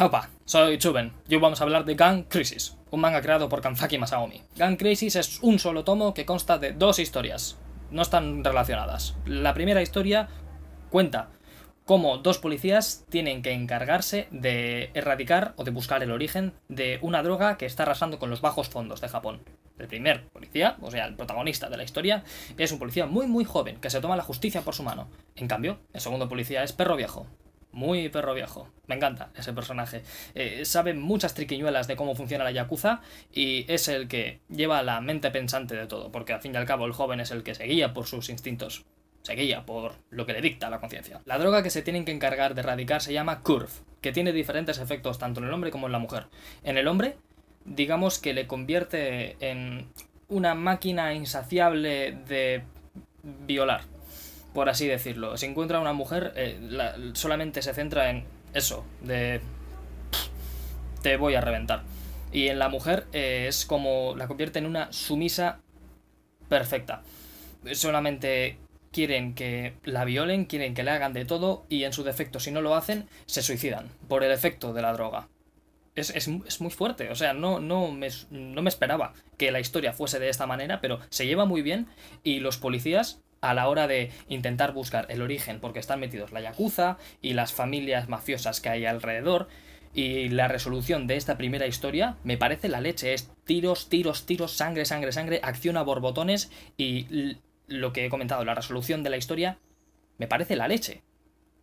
Opa, soy Chuben y hoy vamos a hablar de Gun Crisis, un manga creado por Kanzaki Masaomi. Gun Crisis es un solo tomo que consta de dos historias, no están relacionadas. La primera historia cuenta cómo dos policías tienen que encargarse de erradicar o de buscar el origen de una droga que está arrasando con los bajos fondos de Japón. El primer policía, o sea, el protagonista de la historia, es un policía muy muy joven que se toma la justicia por su mano. En cambio, el segundo policía es perro viejo, muy perro viejo. Me encanta ese personaje. Eh, sabe muchas triquiñuelas de cómo funciona la Yakuza y es el que lleva la mente pensante de todo, porque al fin y al cabo el joven es el que se guía por sus instintos. Se guía por lo que le dicta la conciencia. La droga que se tienen que encargar de erradicar se llama Curve, que tiene diferentes efectos tanto en el hombre como en la mujer. En el hombre, digamos que le convierte en una máquina insaciable de violar por así decirlo. Se encuentra una mujer, eh, solamente se centra en eso, de... te voy a reventar. Y en la mujer eh, es como la convierte en una sumisa perfecta. Solamente quieren que la violen, quieren que le hagan de todo y en su defecto si no lo hacen, se suicidan por el efecto de la droga es, muy fuerte. O sea, no, no, me, no me esperaba que la historia fuese de esta manera, pero se lleva muy bien y los policías a la hora de intentar buscar el origen, porque están metidos la Yakuza y las familias mafiosas que hay alrededor. Y la resolución de esta primera historia me parece la leche. Es tiros, tiros, tiros, sangre, sangre, sangre, acción a borbotones y lo que he comentado, la resolución de la historia me parece la leche.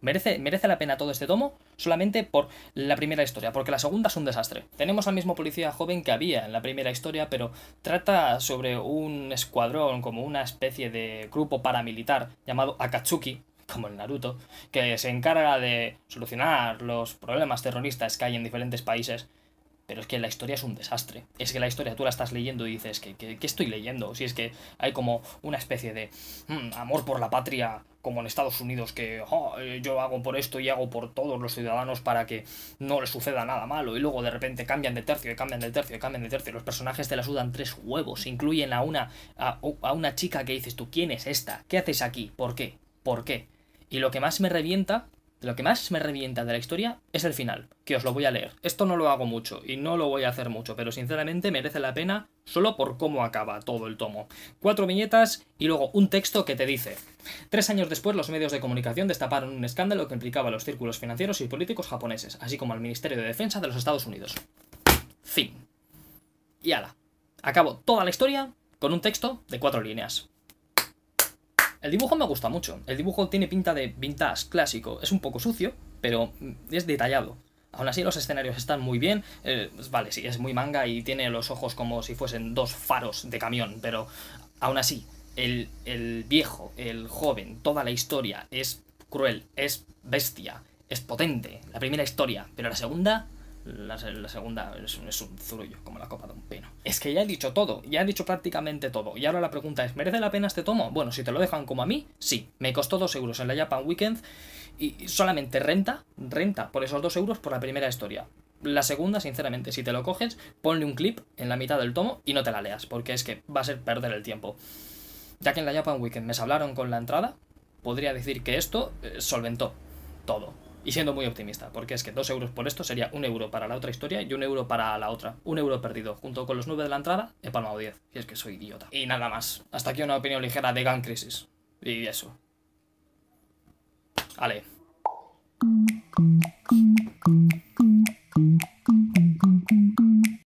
Merece, merece la pena todo este tomo solamente por la primera historia, porque la segunda es un desastre. Tenemos al mismo policía joven que había en la primera historia, pero trata sobre un escuadrón, como una especie de grupo paramilitar llamado Akatsuki, como el Naruto, que se encarga de solucionar los problemas terroristas que hay en diferentes países pero es que la historia es un desastre. Es que la historia tú la estás leyendo y dices, ¿qué, estoy leyendo? Si es que hay como una especie de hmm, amor por la patria, como en Estados Unidos, que eh, yo hago por esto y hago por todos los ciudadanos para que no les suceda nada malo. Y luego de repente cambian de tercio, y cambian de tercio, y cambian de tercio. Los personajes te la sudan tres huevos. Incluyen a una, a, a una chica que dices tú, ¿quién es esta? ¿Qué haces aquí? ¿Por qué? ¿Por qué? Y lo que más me revienta lo que más me revienta de la historia es el final, que os lo voy a leer. Esto no lo hago mucho y no lo voy a hacer mucho, pero sinceramente merece la pena solo por cómo acaba todo el tomo. Cuatro viñetas y luego un texto que te dice. Tres años después, los medios de comunicación destaparon un escándalo que implicaba a los círculos financieros y políticos japoneses, así como al Ministerio de Defensa de los Estados Unidos. Fin. Y ala. Acabo toda la historia con un texto de cuatro líneas. El dibujo me gusta mucho. El dibujo tiene pinta de vintage clásico. Es un poco sucio, pero mm, es detallado. Aún así los escenarios están muy bien. Eh, pues vale, sí, es muy manga y tiene los ojos como si fuesen dos faros de camión, pero aún así, el, el viejo, el joven, toda la historia es cruel, es bestia, es potente. La primera historia, pero la segunda la, segunda es, un zurullo, como la copa de un pino. Es que ya he dicho todo, ya he dicho prácticamente todo. Y ahora la pregunta es, ¿merece la pena este tomo? Bueno, si te lo dejan como a mí, sí. Me costó 2 euros en la Japan Weekend y solamente renta, renta por esos 2 euros por la primera historia. La segunda, sinceramente, si te lo coges, ponle un clip en la mitad del tomo y no te la leas, porque es que va a ser perder el tiempo. Ya que en la Japan Weekend me hablaron con la entrada, podría decir que esto eh, solventó todo. Y siendo muy optimista, porque es que dos euros por esto sería un euro para la otra historia y un euro para la otra. Un euro perdido, junto con los nueve de la entrada, he palmado 10. Y es que soy idiota. Y nada más. Hasta aquí una opinión ligera de Gun Crisis. Y eso. vale